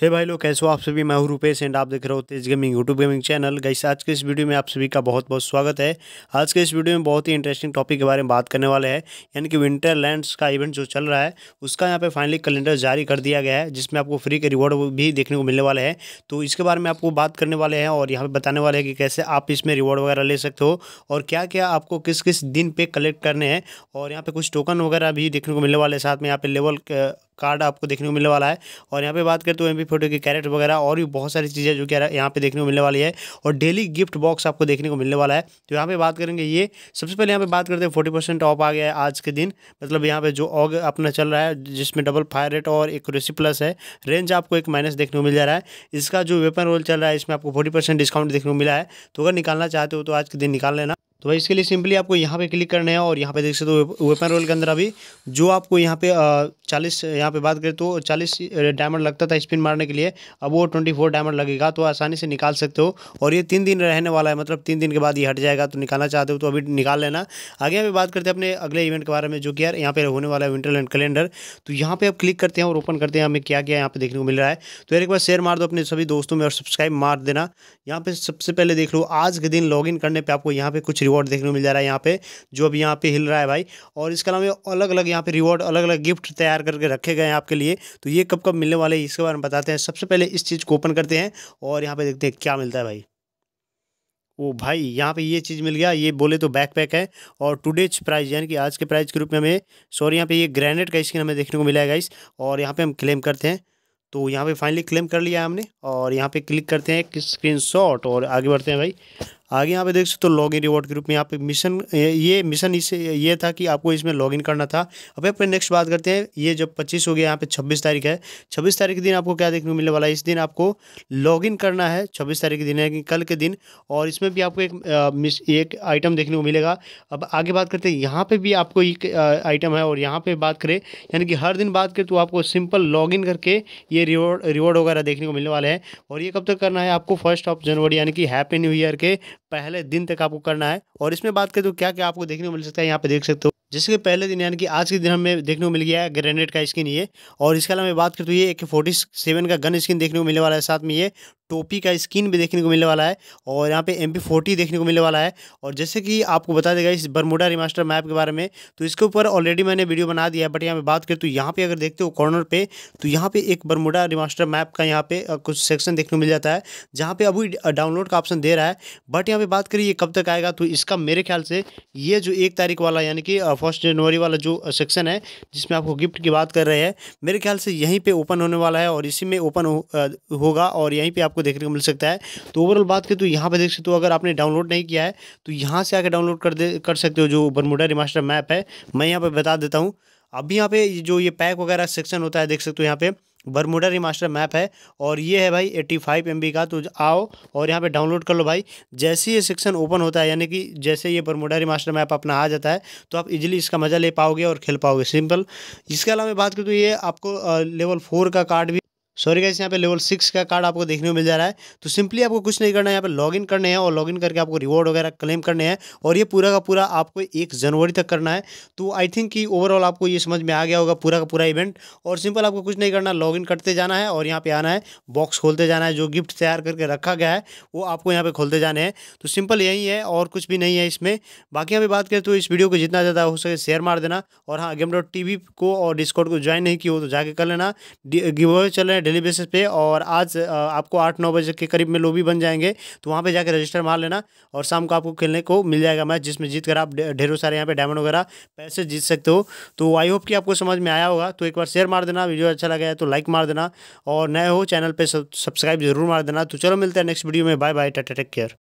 हे hey भाई लोग कैसे हो आप सभी मैं हूं रूपेश एंड आप देख रहे हो Tez gaming YouTube gaming channel guys आज के इस वीडियो में आप सभी का बहुत बहुत स्वागत है आज के इस वीडियो में बहुत ही इंटरेस्टिंग टॉपिक के बारे में बात करने वाले हैं यानी कि विंटर लैंड्स का इवेंट जो चल रहा है उसका यहाँ पे फाइनली कैलेंडर जारी कर दिया गया है जिसमें आपको फ्री के रिवॉर्ड भी देखने को मिलने वाले हैं तो इसके बारे में आपको बात करने वाले हैं और यहाँ पर बताने वाले हैं कि कैसे आप इसमें रिवॉर्ड वगैरह ले सकते हो और क्या क्या आपको किस किस दिन पे कलेक्ट करने हैं और यहाँ पर कुछ टोकन वगैरह भी देखने को मिलने वाले हैं साथ में यहाँ पर लेवल कार्ड आपको देखने को मिलने वाला है और यहाँ पे बात करते हो एम फोटो के कैरेट वगैरह और भी बहुत सारी चीज़ें जो कि यहाँ पे देखने को मिलने वाली है और डेली गिफ्ट बॉक्स आपको देखने को मिलने वाला है तो यहाँ पे बात करेंगे ये सबसे पहले यहाँ पे बात करते हैं फोर्टी परसेंट ऑफ आ गया है आज के दिन मतलब यहाँ पे जो ऑग अपना चल रहा है जिसमें डबल फायर रेट और एक रेसी प्लस है रेंज आपको एक माइनस देखने को मिल जा रहा है इसका जो वेपन रोल चल रहा है इसमें आपको फोर्टी डिस्काउंट देखने को मिला है तो अगर निकालना चाहते हो तो आज के दिन निकाल लेना तो भाई इसके लिए सिंपली आपको यहाँ पे क्लिक करना है और यहाँ पे देख सकते हो वेपन रोल के अंदर अभी जो आपको यहाँ पे चालीस यहाँ पे बात करें तो चालीस डायमंड लगता था स्पिन मारने के लिए अब वो ट्वेंटी फोर डायमंड लगेगा तो आसानी से निकाल सकते हो और ये तीन दिन रहने वाला है मतलब तीन दिन के बाद ये हट जाएगा तो निकालना चाहते हो तो अभी निकाल लेना आगे यहाँ पे बात करते हैं अपने अगले इवेंट के बारे में जो कि यार यहाँ पे होने वाला है विंटरलैंड कैलेंडर तो यहाँ पे आप क्लिक करते हैं और ओपन करते हैं हमें क्या क्या यहाँ पे देखने को मिल रहा है तो यार एक बार शेयर मार दो अपने सभी दोस्तों में और सब्सक्राइब मार देना यहाँ पे सबसे पहले देख लो आज के दिन लॉग करने पर आपको यहाँ पे कुछ रिवॉर्ड देखने को मिल जा रहा है यहाँ पे जो अभी यहाँ पे हिल रहा है भाई और इसके अलावा अलग अलग यहाँ पे रिवॉर्ड अलग अलग गिफ्ट तैयार तैयार करके रखे गए हैं आपके लिए तो ये कब कब मिलने वाले हैं इसके बारे में बताते हैं सबसे पहले इस चीज़ को ओपन करते हैं और यहाँ पर देखते हैं क्या मिलता है भाई ओ भाई यहाँ पे ये चीज़ मिल गया ये बोले तो बैकपैक है और टुडेज प्राइस यानी कि आज के प्राइस के रूप में हमें सॉरी यहाँ पे ये ग्रेनेड का स्किन हमें देखने को मिला है गाइस और यहाँ पे हम क्लेम करते हैं तो यहाँ पे फाइनली क्लेम कर लिया हमने और यहाँ पे क्लिक करते हैं स्क्रीन शॉट और आगे बढ़ते हैं भाई आगे यहाँ पे देख सकते हो लॉग इन रिवॉर्ड के रूप में यहाँ पे मिशन ये मिशन इसे ये था कि आपको इसमें लॉग इन करना था अब यहाँ नेक्स्ट बात करते हैं ये जब पच्चीस हो गया यहाँ पे छब्बीस तारीख है छब्बीस तारीख के दिन आपको क्या देखने को मिलने वाला है इस दिन आपको लॉग इन करना है छब्बीस तारीख के दिन है कल के दिन और इसमें भी आपको एक एक आइटम देखने को मिलेगा अब आगे बात करते हैं यहाँ पर भी आपको एक आइटम है और यहाँ पर बात करें यानी कि हर दिन बात करें तो आपको सिंपल लॉग इन करके ये रिवॉर्ड रिवॉर्ड वगैरह देखने को मिलने वाला है और ये कब तक करना है आपको फर्स्ट ऑफ जनवरी यानी कि हैप्पी न्यू ईयर के पहले दिन तक आपको करना है और इसमें बात करें तो क्या क्या आपको देखने को मिल सकता है यहाँ पे देख सकते हो जैसे कि पहले दिन यानी कि आज के दिन हमें देखने को मिल गया है ग्रेनेड का स्किन ये और इसके अलावा मैं बात करूँ तो ये एक फोर्टी सेवन का गन स्किन देखने को मिलने वाला है साथ में ये टोपी का स्किन भी देखने को मिलने वाला है और यहाँ पे एम पी देखने को मिलने वाला है और जैसे कि आपको बता देगा इस बरमुडा रिमास्टर मैप के बारे में तो इसके ऊपर ऑलरेडी मैंने वीडियो बना दिया है बट यहाँ पे बात करें तो यहाँ पे अगर देखते हो कॉर्नर पे तो यहाँ पे एक बरमुडा रिमास्टर मैप का यहाँ पे कुछ सेक्शन देखने को मिल जाता है जहाँ पर अभी डाउनलोड का ऑप्शन दे रहा है बट यहाँ पर बात करिए ये कब तक आएगा तो इसका मेरे ख्याल से ये जो एक तारीख वाला यानी कि फर्स्ट जनवरी वाला जो सेक्शन है जिसमें आपको गिफ्ट की बात कर रहे हैं मेरे ख्याल से यहीं पर ओपन होने वाला है और इसी में ओपन होगा और यहीं पर आपको आपको देखने को मिल सकता है तो ओवरऑल बात करें तो यहाँ पर देख सकते हो अगर आपने डाउनलोड नहीं किया है तो यहाँ से आकर डाउनलोड कर दे कर सकते हो जो बरमुडा रिमास्टर मैप है मैं यहाँ पर बता देता हूँ अभी यहाँ पे जो ये पैक वगैरह सेक्शन होता है देख सकते हो यहाँ पे बरमुडा रिमास्टर मैप है और ये है भाई 85 फाइव का तो आओ और यहाँ पे डाउनलोड कर लो भाई जैसे ही ये सेक्शन ओपन होता है यानी कि जैसे ये बरमुडा रिमास्टर मैप अपना आ जाता है तो आप इजीली इसका मज़ा ले पाओगे और खेल पाओगे सिंपल इसके अलावा बात करूँ तो ये आपको लेवल फोर का कार्ड भी सॉरी गाइस यहाँ पे लेवल सिक्स का कार्ड आपको देखने को मिल जा रहा है तो सिंपली आपको कुछ नहीं करना है यहाँ पे लॉगिन करने हैं और लॉगिन करके आपको रिवॉर्ड वगैरह क्लेम करने हैं और ये पूरा का पूरा आपको एक जनवरी तक करना है तो आई थिंक कि ओवरऑल आपको ये समझ में आ गया होगा पूरा का पूरा इवेंट और सिंपल आपको कुछ नहीं करना इन करते जाना है और यहाँ पे आना है बॉक्स खोलते जाना है जो गिफ्ट तैयार करके रखा गया है वो आपको यहाँ पे खोलते जाने हैं तो सिंपल यही है और कुछ भी नहीं है इसमें बाकी यहाँ पे बात करें तो इस वीडियो को जितना ज़्यादा हो सके शेयर मार देना और हाँ गेम डॉट टी को और डिस्कॉर्ड को ज्वाइन नहीं किया हो तो जाके कर लेना गिवे चल रहे डेली बेसिस पे और आज आपको आठ नौ बजे के करीब में लोबी बन जाएंगे तो वहाँ पे जाकर रजिस्टर मार लेना और शाम को आपको खेलने को मिल जाएगा मैच जिसमें जीत कर आप ढेरों सारे यहाँ पे डायमंड वगैरह पैसे जीत सकते हो तो आई होप कि आपको समझ में आया होगा तो एक बार शेयर मार देना वीडियो अच्छा लगा है तो लाइक मार देना और नए हो चैनल पर सब्सक्राइब जरूर मार देना तो चलो मिलते हैं नेक्स्ट वीडियो में bye bye tata take care